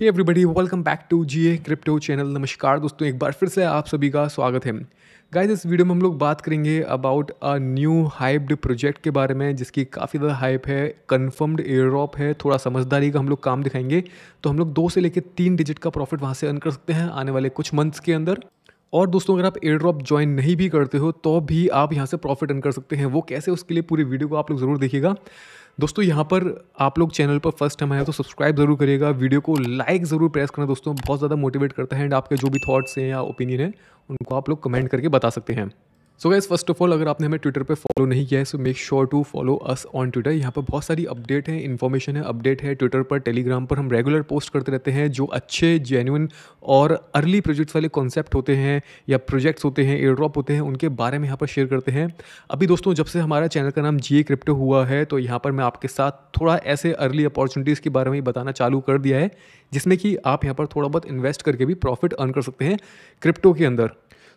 hey everybody welcome back to G A crypto channel नमस्कार दोस्तों एक बार फिर से आप सभी का स्वागत है गाइस इस वीडियो में हम लोग बात करेंगे about a new hyped project के बारे में जिसकी काफ़ी ज़्यादा हाइप है एयर एयरड्रॉप है थोड़ा समझदारी का हम लोग काम दिखाएंगे तो हम लोग दो से लेकर तीन डिजिट का प्रॉफिट वहाँ से अर्न कर सकते हैं आने वाले कुछ मंथ्स के अंदर और दोस्तों अगर आप एयर ड्रॉप ज्वाइन नहीं भी करते हो तो भी आप यहाँ से प्रॉफिट अर्न कर सकते हैं वो कैसे उसके लिए पूरी वीडियो को आप लोग ज़रूर देखिएगा दोस्तों यहाँ पर आप लोग चैनल पर फर्स्ट टाइम आए तो सब्सक्राइब जरूर करिएगा वीडियो को लाइक ज़रूर प्रेस करना दोस्तों बहुत ज़्यादा मोटिवेट करता है एंड आपके जो भी थॉट्स हैं या ओपिनियन है उनको आप लोग कमेंट करके बता सकते हैं so guys first of all अगर आपने हमें ट्विटर पे फॉलो नहीं किया है so make sure to follow us on Twitter यहाँ पर बहुत सारी अपडेट है इन्फॉर्मेशन है अपडेट है ट्विटर पर टेलीग्राम पर हम रेगुलर पोस्ट करते रहते हैं जो अच्छे जेन्यून और अर्ली प्रोजेक्ट्स वाले कॉन्सेप्ट होते हैं या प्रोजेक्ट्स होते हैं एयर ड्रॉप होते हैं उनके बारे में यहाँ पर शेयर करते हैं अभी दोस्तों जब से हमारा चैनल का नाम जी क्रिप्टो हुआ है तो यहाँ पर मैं आपके साथ थोड़ा ऐसे अर्ली अपॉर्चुनिटीज़ के बारे में बताना चालू कर दिया है जिसमें कि आप यहाँ पर थोड़ा बहुत इन्वेस्ट करके भी प्रॉफिट अर्न कर सकते हैं क्रिप्टो के अंदर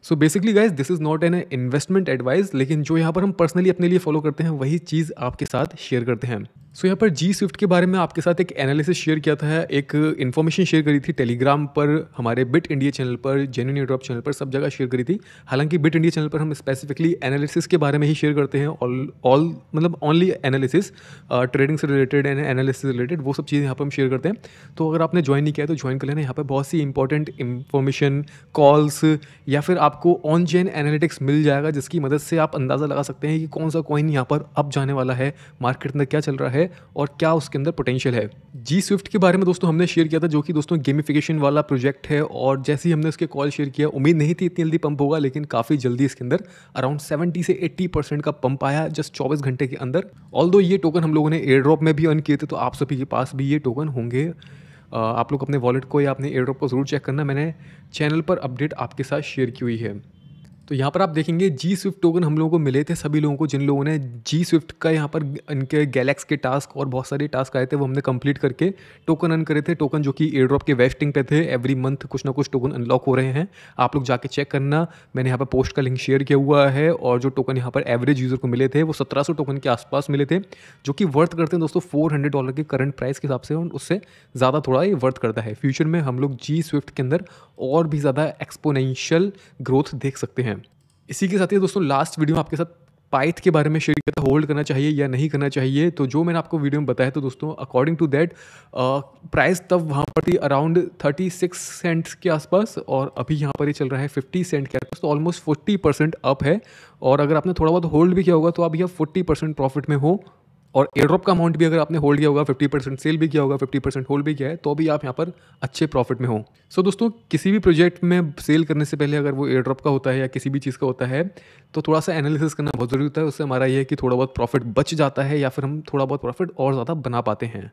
so basically guys this is not an investment advice लेकिन जो यहाँ पर हम पर्सनली अपने लिए फॉलो करते हैं वही चीज़ आपके साथ शेयर करते हैं सो so, यहाँ पर जी स्विफ्ट के बारे में आपके साथ एक एनालिसिस शेयर किया था एक इन्फॉर्मेशन शेयर करी थी टेलीग्राम पर हमारे बिट इंडिया चैनल पर जेन्यून यूट्रॉप चैनल पर सब जगह शेयर करी थी हालांकि बिट इंडिया चैनल पर हम स्पेसिफिकली एनालिसिस के बारे में ही शेयर करते हैं ऑल ऑल मतलब ओनली एनालिसिस ट्रेडिंग से रिलेटेड एंड एनालिसिस रिलेटेड वो सब चीज़ें यहाँ पर हम शेयर करते हैं तो अगर आपने ज्वाइन नहीं किया तो ज्वाइन कर लेना यहाँ पर बहुत सी इंपॉर्टेंट इन्फॉर्मेशन कॉल्स या फिर आप आपको ऑन चेन एनालिटिक्स मिल जाएगा जिसकी मदद से आप अंदाज़ा लगा सकते हैं कि कौन सा कॉइन यहाँ पर अप जाने वाला है मार्केट अंदर क्या चल रहा है और क्या उसके अंदर पोटेंशियल है जी स्विफ्ट के बारे में दोस्तों हमने शेयर किया था जो कि दोस्तों गेमिफिकेशन वाला प्रोजेक्ट है और जैसे ही हमने उसके कॉल शेयर किया उम्मीद नहीं थी इतनी जल्दी पंप होगा लेकिन काफ़ी जल्दी इसके अंदर अराउंड सेवेंटी से एट्टी परसेंट का पंप आया जस्ट चौबीस घंटे के अंदर ऑल ये टोकन हम लोगों ने एयर ड्रॉप में भी अर्न किए थे तो आप सभी के पास भी ये टोकन होंगे आप लोग अपने वॉलेट को या अपने एयरड्रॉप को ज़रूर चेक करना मैंने चैनल पर अपडेट आपके साथ शेयर की हुई है तो यहाँ पर आप देखेंगे जी स्विफ्ट टोकन हम लोगों को मिले थे सभी लोगों को जिन लोगों ने जी स्विफ्ट का यहाँ पर इनके गैलेक्स के टास्क और बहुत सारे टास्क आए थे वो हमने कंप्लीट करके टोकन अन करे थे टोकन जो कि एयर ड्रॉप के वेस्टिंग पे थे एवरी मंथ कुछ ना कुछ टोकन अनलॉक हो रहे हैं आप लोग जाके चेक करना मैंने यहाँ पर पोस्ट का लिंक शेयर किया हुआ है और जो टोकन यहाँ पर एवरेज यूज़र को मिले थे वो सत्रह टोकन के आसपास मिले थे जो कि वर्थ करते हैं दोस्तों फोर डॉलर के करंट प्राइस के हिसाब से और उससे ज़्यादा थोड़ा ये वर्थ करता है फ्यूचर में हम लोग जी स्विफ्ट के अंदर और भी ज़्यादा एक्सपोनेंशियल ग्रोथ देख सकते हैं इसी के साथ ये दोस्तों लास्ट वीडियो में आपके साथ पाइथ के बारे में शेयर किया था होल्ड करना चाहिए या नहीं करना चाहिए तो जो मैंने आपको वीडियो में बताया तो दोस्तों अकॉर्डिंग टू दैट प्राइस तब वहाँ पर थी अराउंड 36 सेंट्स के आसपास और अभी यहाँ पर ही चल रहा है 50 सेंट के आसपास तो ऑलमोस्ट 40 परसेंट अप है और अगर आपने थोड़ा बहुत होल्ड भी किया होगा तो आप यह फोर्टी परसेंट प्रॉफिट में हो और एयरड्रॉप का अमाउंट भी अगर आपने होल्ड किया होगा 50 परसेंट सेल भी किया होगा 50 परसेंट होल्ड भी किया है तो भी आप यहाँ पर अच्छे प्रॉफिट में हो सो so, दोस्तों किसी भी प्रोजेक्ट में सेल करने से पहले अगर वो एयरड्रॉप का होता है या किसी भी चीज़ का होता है तो थोड़ा सा एनालिसिस करना बहुत ज़रूरी होता है उससे हमारा ये है कि थोड़ा बहुत प्रॉफिट बच जाता है या फिर हम थोड़ा बहुत प्रॉफिट और ज़्यादा बना पाते हैं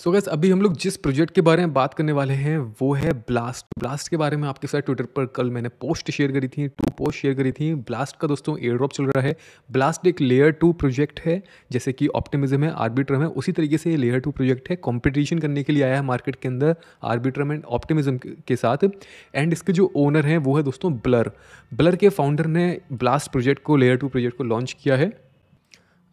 सो so गैस अभी हम लोग जिस प्रोजेक्ट के बारे में बात करने वाले हैं वो है ब्लास्ट ब्लास्ट के बारे में आपके साथ ट्विटर पर कल मैंने पोस्ट शेयर करी थी टू पोस्ट शेयर करी थी ब्लास्ट का दोस्तों एयर ड्रॉप चल रहा है ब्लास्ट एक लेयर टू प्रोजेक्ट है जैसे कि ऑप्टिमिज्म है आर्बिट्रम है उसी तरीके से ये लेयर टू प्रोजेक्ट है कॉम्पिटिशन करने के लिए आया है मार्केट के अंदर आर्बिट्रम एंड ऑप्टिमिज्म के साथ एंड इसके जो ओनर हैं वो है दोस्तों ब्लर ब्लर के फाउंडर ने ब्लास्ट प्रोजेक्ट को लेयर टू प्रोजेक्ट को लॉन्च किया है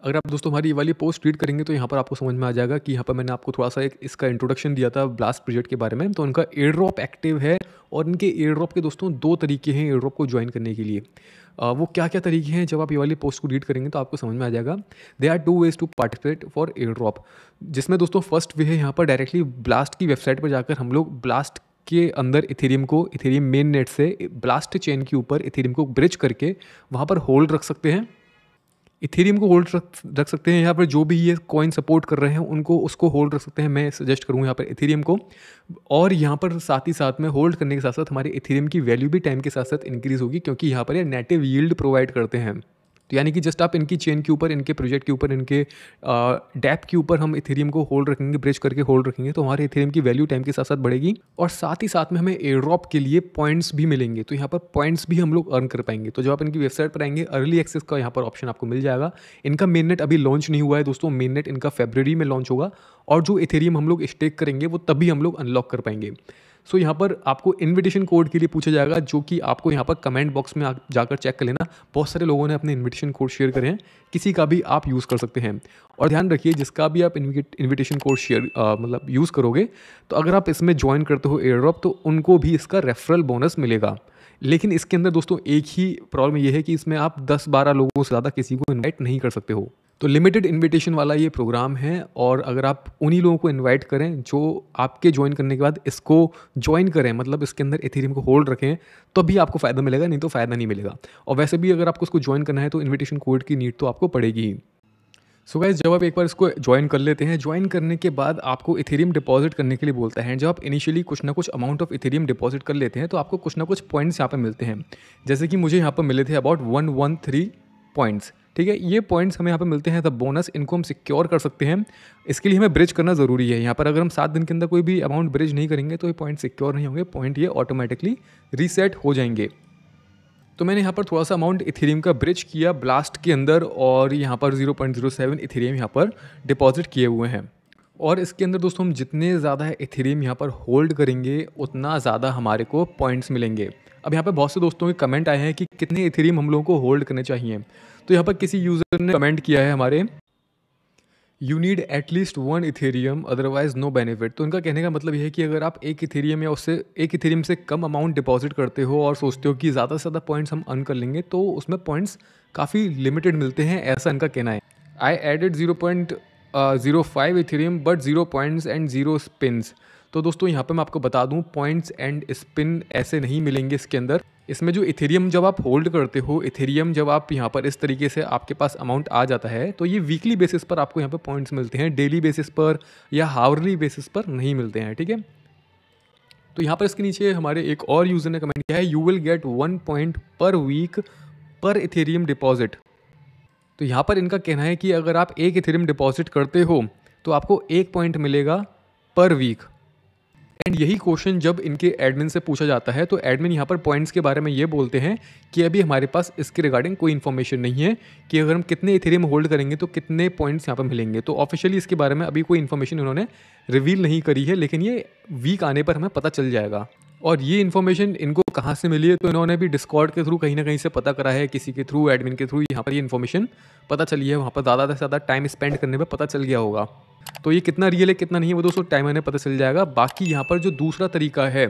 अगर आप दोस्तों हमारी वाली पोस्ट रीड करेंगे तो यहाँ पर आपको समझ में आ जाएगा कि यहाँ पर मैंने आपको थोड़ा सा एक इसका इंट्रोडक्शन दिया था ब्लास्ट प्रोजेक्ट के बारे में तो उनका एयर ड्रॉप एक्टिव है और इनके एयर ड्रॉप के दोस्तों दो तरीके हैं एयर ड्रॉप को ज्वाइन करने के लिए आ, वो क्या क्या तरीके हैं जब आप ये वाली पोस्ट को रीड करेंगे तो आपको समझ में आ जाएगा there are two ways to participate for airdrop जिसमें दोस्तों फर्स्ट वे है यहाँ पर डायरेक्टली ब्लास्ट की वेबसाइट पर जाकर हम लोग ब्लास्ट के अंदर इथेरियम को इथेरियम मेन नेट से ब्लास्ट चेन के ऊपर इथेरियम को ब्रिज करके वहाँ पर होल्ड रख सकते हैं इथेरियम को होल्ड रख रख सकते हैं यहाँ पर जो भी ये कॉइन सपोर्ट कर रहे हैं उनको उसको होल्ड रख सकते हैं मैं सजेस्ट करूँ यहाँ पर इथेरियम को और यहाँ पर साथ ही साथ में होल्ड करने के साथ साथ हमारे इथेरियम की वैल्यू भी टाइम के साथ साथ इंक्रीज़ होगी क्योंकि यहाँ पर ये नेटिव यील्ड प्रोवाइड करते हैं तो यानी कि जस्ट आप इनकी चेन के ऊपर इनके प्रोजेक्ट के ऊपर इनके डैप के ऊपर हम इथेरियम को होल्ड रखेंगे ब्रिज करके होल्ड रखेंगे तो हमारे इथेरियम की वैल्यू टाइम के साथ साथ बढ़ेगी और साथ ही साथ में हमें एयड्रॉप के लिए पॉइंट्स भी मिलेंगे तो यहाँ पर पॉइंट्स भी हम लोग अर्न कर पाएंगे तो जब आप इनकी वेबसाइट पर आएंगे अर्ली एक्सेस का यहाँ पर ऑप्शन आपको मिल जाएगा इनका मेन नेट अभी लॉन्च नहीं हुआ है दोस्तों मेन नेट इनका फेबररी में लॉन्च होगा और जो इथेरियम हम लोग स्टेक करेंगे वो तभी हम लोग अनलॉक कर पाएंगे सो यहाँ पर आपको इन्विटेशन कोड के लिए पूछा जाएगा जो कि आपको यहाँ पर कमेंट बॉक्स में जाकर चेक कर लेना बहुत सारे लोगों ने अपने इन्विटेशन कोड शेयर करे हैं किसी का भी आप यूज़ कर सकते हैं और ध्यान रखिए जिसका भी आप इन्विटेशन कोड शेयर मतलब यूज़ करोगे तो अगर आप इसमें ज्वाइन करते हो एयर ड्रॉप तो उनको भी इसका रेफरल बोनस मिलेगा लेकिन इसके अंदर दोस्तों एक ही प्रॉब्लम यह है कि इसमें आप 10-12 लोगों से ज़्यादा किसी को इनवाइट नहीं कर सकते हो तो लिमिटेड इनविटेशन वाला ये प्रोग्राम है और अगर आप उन्हीं लोगों को इनवाइट करें जो आपके ज्वाइन करने के बाद इसको ज्वाइन करें मतलब इसके अंदर एथेरियम को होल्ड रखें तो भी आपको फ़ायदा मिलेगा नहीं तो फ़ायदा नहीं मिलेगा और वैसे भी अगर आपको इसको ज्वाइन करना है तो इन्विटेशन कोड की नीड तो आपको पड़ेगी ही सो so गाइज जब आप एक बार इसको ज्वाइन कर लेते हैं ज्वाइन करने के बाद आपको इथेरियम डिपॉजिट करने के लिए बोलता है जब आप इनिशियली कुछ ना कुछ अमाउंट ऑफ इथेरियम डिपॉजिट कर लेते हैं तो आपको कुछ ना कुछ पॉइंट्स यहाँ पर मिलते हैं जैसे कि मुझे यहाँ पर मिले थे about one one three points ठीक है ये पॉइंट्स हमें यहाँ पर मिलते हैं द बोनस इनको हम सिक्योर कर सकते हैं इसके लिए हमें ब्रिज करना ज़रूरी है यहाँ पर अगर हम सात दिन के अंदर कोई भी अमाउंट ब्रिज नहीं करेंगे तो ये पॉइंट सिक्योर नहीं होंगे पॉइंट ये ऑटोमेटिकली रीसेट हो जाएंगे तो मैंने यहाँ पर थोड़ा सा अमाउंट इथेरियम का ब्रिज किया ब्लास्ट के अंदर और यहाँ पर 0.07 इथेरियम यहाँ पर डिपॉजिट किए हुए हैं और इसके अंदर दोस्तों हम जितने ज़्यादा इथेरियम यहाँ पर होल्ड करेंगे उतना ज़्यादा हमारे को पॉइंट्स मिलेंगे अब यहाँ पर बहुत से दोस्तों के कमेंट आए हैं कि कितने इथेरियम हम लोगों को होल्ड करने चाहिए तो यहाँ पर किसी यूज़र ने कमेंट किया है हमारे you need at least one Ethereum otherwise no benefit तो उनका कहने का मतलब यह है कि अगर आप एक इथेरियम या उससे एक इथेरियम से कम अमाउंट डिपॉजिट करते हो और सोचते हो कि ज़्यादा से ज़्यादा पॉइंट्स हम अर्न कर लेंगे तो उसमें पॉइंट्स काफ़ी लिमिटेड मिलते हैं ऐसा इनका कहना है I added zero point zero five Ethereum but zero points and zero spins तो दोस्तों यहाँ पे मैं आपको बता दूँ पॉइंट्स एंड स्पिन ऐसे नहीं मिलेंगे इसके अंदर इसमें जो इथेरियम जब आप होल्ड करते हो इथेरियम जब आप यहाँ पर इस तरीके से आपके पास अमाउंट आ जाता है तो ये वीकली बेसिस पर आपको यहाँ पर पॉइंट्स मिलते हैं डेली बेसिस पर या हावरली बेसिस पर नहीं मिलते हैं ठीक है तो यहाँ पर इसके नीचे हमारे एक और यूज़र ने कमेंट किया है you will get one point per week per Ethereum deposit तो यहाँ पर इनका कहना है कि अगर आप एक इथेरियम डिपॉजिट करते हो तो आपको एक पॉइंट मिलेगा पर वीक एंड यही क्वेश्चन जब इनके एडमिन से पूछा जाता है तो एडमिन यहाँ पर पॉइंट्स के बारे में ये बोलते हैं कि अभी हमारे पास इसके रिगार्डिंग कोई इन्फॉर्मेशन नहीं है कि अगर हम कितने इथेरियम होल्ड करेंगे तो कितने पॉइंट्स यहाँ पर मिलेंगे तो ऑफिशियली इसके बारे में अभी कोई इन्फॉर्मेशन उन्होंने रिवील नहीं करी है लेकिन ये वीक आने पर हमें पता चल जाएगा और ये इन्फॉर्मेशन इनको कहाँ से मिली है तो इन्होंने भी डिस्कॉर्ड के थ्रू कहीं ना कहीं से पता करा है किसी के थ्रू एडमिन के थ्रू यहाँ पर ये इन्फॉर्मेशन पता चली है वहाँ पर ज़्यादा से ज़्यादा टाइम स्पेंड करने में पता चल गया होगा तो ये कितना रियल है कितना नहीं है वो दोस्तों टाइम आने पता चल जाएगा बाकी यहाँ पर जो दूसरा तरीका है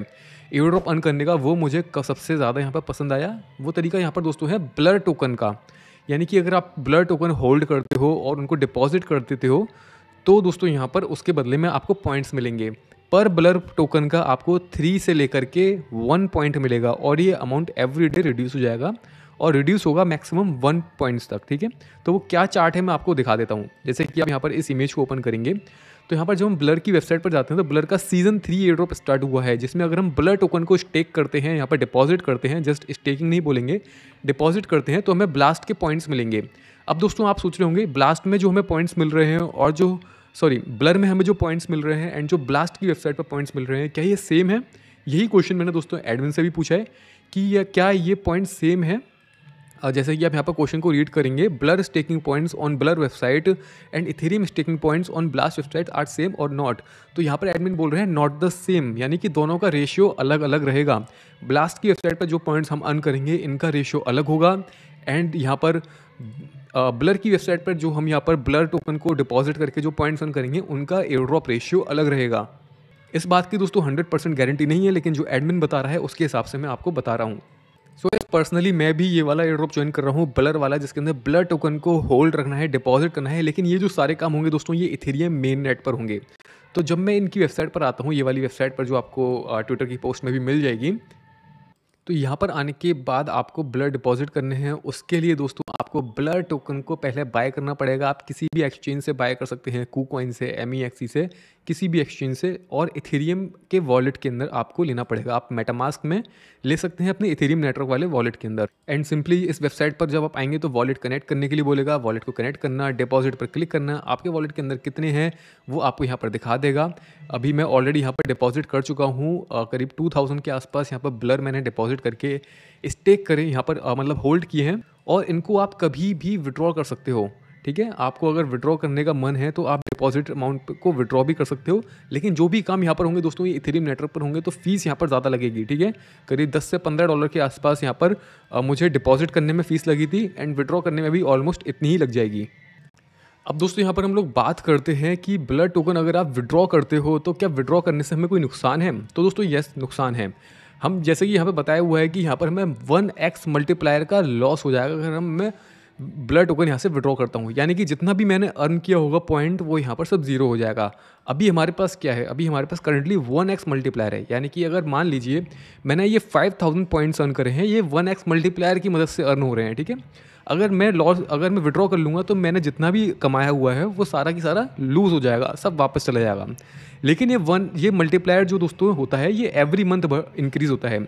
एयरड्रॉप अर्न करने का वो मुझे सबसे ज़्यादा यहाँ पर पसंद आया वो तरीका यहाँ पर दोस्तों है ब्लर टोकन का यानी कि अगर आप ब्लर टोकन होल्ड करते हो और उनको डिपॉजिट कर देते हो तो दोस्तों यहाँ पर उसके बदले में आपको पॉइंट्स मिलेंगे पर ब्लर टोकन का आपको थ्री से लेकर के वन पॉइंट मिलेगा और ये अमाउंट एवरी डे रिड्यूस हो जाएगा और रिड्यूस होगा मैक्सिमम वन पॉइंट्स तक ठीक है तो वो क्या चार्ट है मैं आपको दिखा देता हूँ जैसे कि आप यहाँ पर इस इमेज को ओपन करेंगे तो यहाँ पर जब हम ब्लर की वेबसाइट पर जाते हैं तो ब्लर का season three airdrop start हुआ है जिसमें अगर हम ब्लर टोकन को स्टेक करते हैं यहाँ पर डिपॉजिट करते हैं जस्ट स्टेकिंग नहीं बोलेंगे डिपॉजिट करते हैं तो हमें ब्लास्ट के पॉइंट्स मिलेंगे अब दोस्तों आप सोच रहे होंगे ब्लास्ट में जो हमें पॉइंट्स मिल रहे हैं और जो सॉरी ब्लर में हमें जो पॉइंट्स मिल रहे हैं एंड जो ब्लास्ट की वेबसाइट पर पॉइंट्स मिल रहे हैं क्या ये सेम है यही क्वेश्चन मैंने दोस्तों एडमिन से भी पूछा है कि यह क्या ये पॉइंट सेम है जैसे कि आप यहाँ पर क्वेश्चन को रीड करेंगे blur staking points on blur website and Ethereum staking points on blast website are same or not तो यहाँ पर एडमिन बोल रहे हैं नॉट द सेम यानी कि दोनों का रेशियो अलग अलग रहेगा ब्लास्ट की वेबसाइट पर जो पॉइंट्स हम अर्न करेंगे इनका रेशियो अलग होगा एंड यहाँ पर ब्लर की वेबसाइट पर जो हम यहाँ पर ब्लर टोकन को डिपॉजिट करके जो पॉइंट्स अर्न करेंगे उनका एयरड्रॉप रेशियो अलग रहेगा इस बात की दोस्तों 100 परसेंट गारंटी नहीं है लेकिन जो एडमिन बता रहा है उसके हिसाब से मैं आपको बता रहा हूँ सो so, पर्सनली मैं भी ये वाला एयरड्रॉप ज्वाइन कर रहा हूँ ब्लर वाला जिसके अंदर ब्लर टोकन को होल्ड रखना है डिपॉजिट करना है लेकिन ये जो सारे काम होंगे दोस्तों ये इथेरियम मेन नेट पर होंगे तो जब मैं इनकी वेबसाइट पर आता हूँ ये वाली वेबसाइट पर जो आपको ट्विटर की पोस्ट में भी मिल जाएगी तो यहाँ पर आने के बाद आपको ब्लड डिपॉजिट करने हैं उसके लिए दोस्तों आपको ब्लड टोकन को पहले बाय करना पड़ेगा आप किसी भी एक्सचेंज से बाय कर सकते हैं कू से एम e से किसी भी एक्सचेंज से और इथेरियम के वॉलेट के अंदर आपको लेना पड़ेगा आप मेटामास्क में ले सकते हैं अपने इथेरियम नेटवर्क वाले वॉलेट के अंदर एंड सिंपली इस वेबसाइट पर जब आप आएंगे तो वॉलेट कनेक्ट करने के लिए बोलेगा वॉलेट को कनेक्ट करना डिपॉजिट पर क्लिक करना आपके वॉलेट के अंदर कितने हैं वो आपको यहाँ पर दिखा देगा अभी मैं ऑलरेडी यहाँ पर डिपॉजिट कर चुका हूँ करीब टू के आसपास यहाँ पर ब्लर मैंने डिपॉजिट डिपॉजिट करके स्टेक करें यहाँ पर मतलब होल्ड किए हैं और इनको आप कभी भी विड्रॉ कर सकते हो ठीक है आपको अगर विड्रॉ करने का मन है तो आप डिपॉजिट अमाउंट को विड्रॉ भी कर सकते हो लेकिन जो भी काम यहाँ पर होंगे दोस्तों ये इथेरियम नेटवर्क पर होंगे तो फीस यहाँ पर ज़्यादा लगेगी ठीक है करीब 10 से 15 डॉलर के आसपास यहाँ पर आ, मुझे डिपॉजिट करने में फ़ीस लगी थी एंड विड्रॉ करने में भी ऑलमोस्ट इतनी ही लग जाएगी अब दोस्तों यहाँ पर हम लोग बात करते हैं कि ब्लड टोकन अगर आप विड्रॉ करते हो तो क्या विड्रॉ करने से हमें कोई नुकसान है तो दोस्तों यस नुकसान है हम जैसे कि यहाँ पे बताया हुआ है कि यहाँ पर हमें वन एक्स मल्टीप्लायर का लॉस हो जाएगा अगर हमें ब्लड टोकन यहाँ से विड्रॉ करता हूँ यानी कि जितना भी मैंने अर्न किया होगा पॉइंट वो यहाँ पर सब जीरो हो जाएगा अभी हमारे पास क्या है अभी हमारे पास करंटली वन एक्स मल्टीप्लायर है यानी कि अगर मान लीजिए मैंने ये फाइव थाउजेंड पॉइंट्स अर्न करे हैं ये वन एक्स मल्टीप्लायर की मदद से अर्न हो रहे हैं ठीक है अगर मैं लॉस अगर मैं विड्रॉ कर लूँगा तो मैंने जितना भी कमाया हुआ है वो सारा की सारा लूज़ हो जाएगा सब वापस चला जाएगा लेकिन ये वन ये मल्टीप्लायर जो दोस्तों होता है ये एवरी मंथ इंक्रीज़ होता है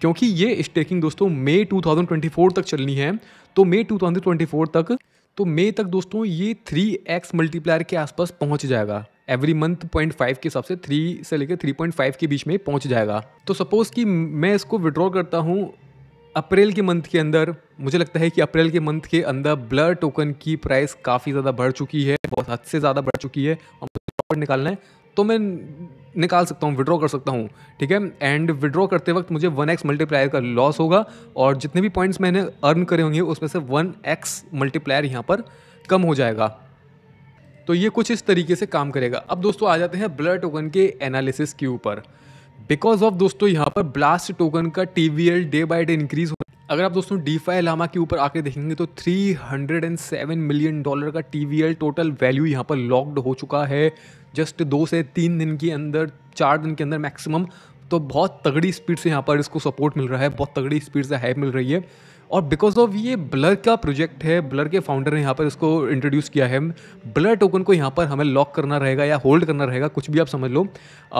क्योंकि ये स्टेकिंग दोस्तों मई 2024 तक चलनी है तो मई टू तक तो मई तक दोस्तों ये थ्री एक्स मल्टीप्लायर के आसपास पहुंच जाएगा एवरी मंथ पॉइंट फाइव के हिसाब से थ्री से लेकर थ्री पॉइंट फाइव के बीच में पहुंच जाएगा तो सपोज़ कि मैं इसको विड्रॉ करता हूं अप्रैल के मंथ के अंदर मुझे लगता है कि अप्रैल के मंथ के अंदर ब्लर टोकन की प्राइस काफ़ी ज़्यादा बढ़ चुकी है बहुत हद से ज़्यादा बढ़ चुकी है और निकालना है तो मैं निकाल सकता हूँ विड्रॉ कर सकता हूँ ठीक है एंड विड्रॉ करते वक्त मुझे वन एक्स मल्टीप्लायर का लॉस होगा और जितने भी पॉइंट्स मैंने अर्न करे होंगे उसमें से वन एक्स मल्टीप्लायर यहाँ पर कम हो जाएगा तो ये कुछ इस तरीके से काम करेगा अब दोस्तों आ जाते हैं ब्लड टोकन के एनालिसिस के ऊपर बिकॉज ऑफ दोस्तों यहाँ पर ब्लास्ट टोकन का T day by day increase हो अगर आप दोस्तों फाई लामा के ऊपर आके देखेंगे तो 307 मिलियन डॉलर का टी टोटल वैल्यू यहाँ पर लॉक्ड हो चुका है जस्ट दो से तीन दिन के अंदर चार दिन के अंदर मैक्सिमम तो बहुत तगड़ी स्पीड से यहाँ पर इसको सपोर्ट मिल रहा है बहुत तगड़ी स्पीड से हाइप मिल रही है और बिकॉज ऑफ ये ब्लर का प्रोजेक्ट है ब्लर के फाउंडर ने यहाँ पर इसको इंट्रोड्यूस किया है ब्लर टोकन को यहाँ पर हमें लॉक करना रहेगा या होल्ड करना रहेगा कुछ भी आप समझ लो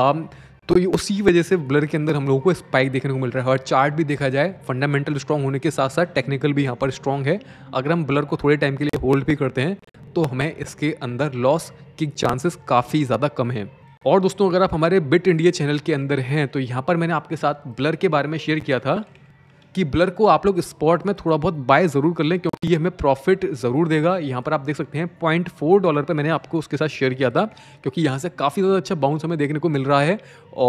um, तो ये उसी वजह से ब्लर के अंदर हम लोगों को स्पाइक देखने को मिल रहा है और चार्ट भी देखा जाए फंडामेंटल स्ट्रॉन्ग होने के साथ साथ टेक्निकल भी यहाँ पर स्ट्रॉन्ग है अगर हम ब्लर को थोड़े टाइम के लिए होल्ड भी करते हैं तो हमें इसके अंदर लॉस की चांसेस काफ़ी ज़्यादा कम हैं और दोस्तों अगर आप हमारे बिट इंडिया चैनल के अंदर हैं तो यहाँ पर मैंने आपके साथ ब्लर के बारे में शेयर किया था कि ब्लर को आप लोग स्पॉट में थोड़ा बहुत बाय ज़रूर कर लें क्योंकि ये हमें प्रॉफिट ज़रूर देगा यहाँ पर आप देख सकते हैं पॉइंट फोर डॉलर पर मैंने आपको उसके साथ शेयर किया था क्योंकि यहाँ से काफ़ी ज़्यादा अच्छा बाउंस हमें देखने को मिल रहा है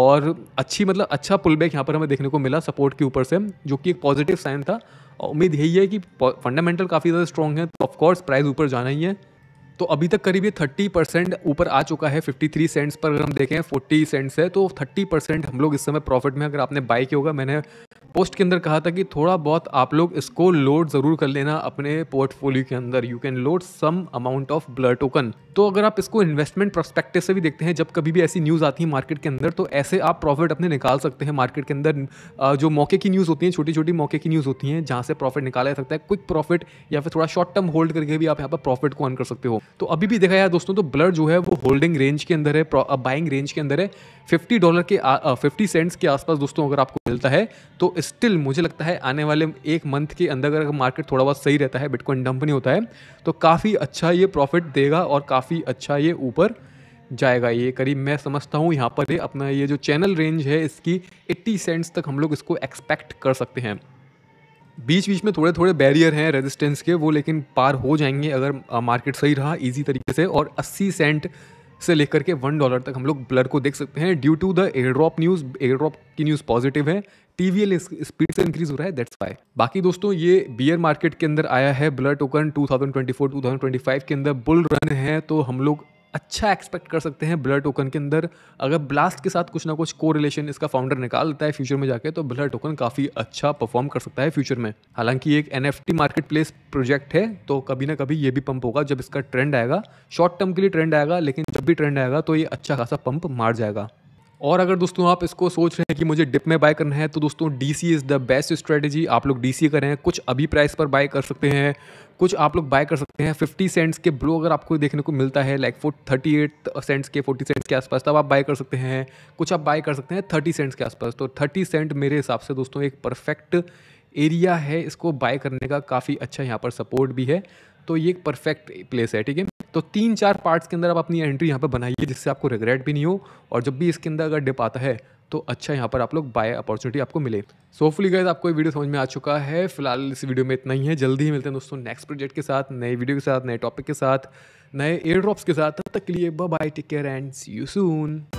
और अच्छी मतलब अच्छा पुल बैक यहाँ पर हमें देखने को मिला सपोर्ट के ऊपर से जो कि एक पॉजिटिव साइन था और उम्मीद यही है कि फंडामेंटल काफ़ी ज़्यादा स्ट्रॉन्ग है तो ऑफकोर्स प्राइस ऊपर जाना ही है तो अभी तक करीब ये थर्टी परसेंट ऊपर आ चुका है फिफ्टी थ्री सेंट्स पर अगर हम देखें फोर्टी सेंट्स है तो थर्टी परसेंट हम लोग इस समय प्रॉफिट में अगर आपने बाई किया होगा मैंने पोस्ट के अंदर कहा था कि थोड़ा बहुत आप लोग इसको लोड ज़रूर कर लेना अपने पोर्टफोलियो के अंदर you can load some amount of blur token तो अगर आप इसको इन्वेस्टमेंट प्रोस्पेक्टिव से भी देखते हैं जब कभी भी ऐसी न्यूज़ आती है मार्केट के अंदर तो ऐसे आप प्रॉफिट अपने निकाल सकते हैं मार्केट के अंदर जो मौके की न्यूज़ होती है छोटी छोटी मौके की न्यूज़ होती है जहां से प्रॉफिट निकाला जा सकता है क्विक प्रॉफिट या फिर थोड़ा शॉर्ट टर्म होल्ड करके भी आप यहाँ पर प्रॉफिट को अर्न कर सकते हो तो अभी भी देखा जाए दोस्तों तो ब्लड जो है वो होल्डिंग रेंज के अंदर है बाइंग रेंज के अंदर है फिफ्टी डॉलर के फिफ्टी सेंट्स के आसपास दोस्तों अगर आपको मिलता है तो स्टिल मुझे लगता है आने वाले एक मंथ के अंदर अगर मार्केट थोड़ा बहुत सही रहता है बिटकॉइन डंप नहीं होता है तो काफ़ी अच्छा ये प्रॉफिट देगा और काफ़ी अच्छा ये ऊपर जाएगा ये करीब मैं समझता हूँ यहाँ पर ये अपना ये जो चैनल रेंज है इसकी एट्टी सेंट्स तक हम लोग इसको एक्सपेक्ट कर सकते हैं बीच बीच में थोड़े थोड़े बैरियर हैं रेजिस्टेंस के वो लेकिन पार हो जाएंगे अगर मार्केट सही रहा इजी तरीके से और 80 सेंट से लेकर के वन डॉलर तक हम लोग ब्लर को देख सकते हैं due to the airdrop news airdrop की न्यूज़ पॉजिटिव है टी वी एल स्पीड से इंक्रीज हो रहा है दैट्स वाई बाकी दोस्तों ये बियर मार्केट के अंदर आया है ब्लर टोकन 2024-2025 के अंदर बुल रन है तो हम लोग अच्छा एक्सपेक्ट कर सकते हैं ब्लर टोकन के अंदर अगर ब्लास्ट के साथ कुछ ना कुछ को रिलेशन इसका फाउंडर निकाल लेता है फ्यूचर में जाके तो ब्लर टोकन काफ़ी अच्छा परफॉर्म कर सकता है फ्यूचर में हालांकि एक एन मार्केट प्लेस प्रोजेक्ट है तो कभी ना कभी ये भी पंप होगा जब इसका ट्रेंड आएगा शॉर्ट टर्म के लिए ट्रेंड आएगा लेकिन जब भी ट्रेंड आएगा तो ये अच्छा खासा पंप मार जाएगा और अगर दोस्तों आप इसको सोच रहे हैं कि मुझे डिप में बाय करना है तो दोस्तों D C is the best strategy आप लोग डी सी करें कुछ अभी प्राइस पर बाय कर सकते हैं कुछ आप लोग बाय कर सकते हैं 50 सेंट्स के ब्लो अगर आपको देखने को मिलता है like four thirty eight cents के 40 सेंट्स के आसपास तब आप बाय कर सकते हैं कुछ आप बाय कर सकते हैं थर्टी सेंट्स के आसपास तो थर्टी सेंट मेरे हिसाब से दोस्तों एक परफेक्ट एरिया है इसको बाय करने का काफ़ी अच्छा यहाँ पर सपोर्ट भी है तो ये एक परफेक्ट प्लेस है ठीक है तो तीन चार पार्ट्स के अंदर आप अपनी एंट्री यहाँ पर बनाइए जिससे आपको रिग्रेट भी नहीं हो और जब भी इसके अंदर अगर डिप आता है तो अच्छा यहाँ पर आप लोग बाय अपॉर्चुनिटी आपको मिले सो होपफुली गैस आपको ये वीडियो समझ में आ चुका है फिलहाल इस वीडियो में इतना ही है जल्दी ही मिलते हैं दोस्तों नेक्स्ट प्रोजेक्ट के साथ नए वीडियो के साथ नए टॉपिक के साथ नए एयर ड्रॉप्स के साथ तब तक के लिए bye take care and see you soon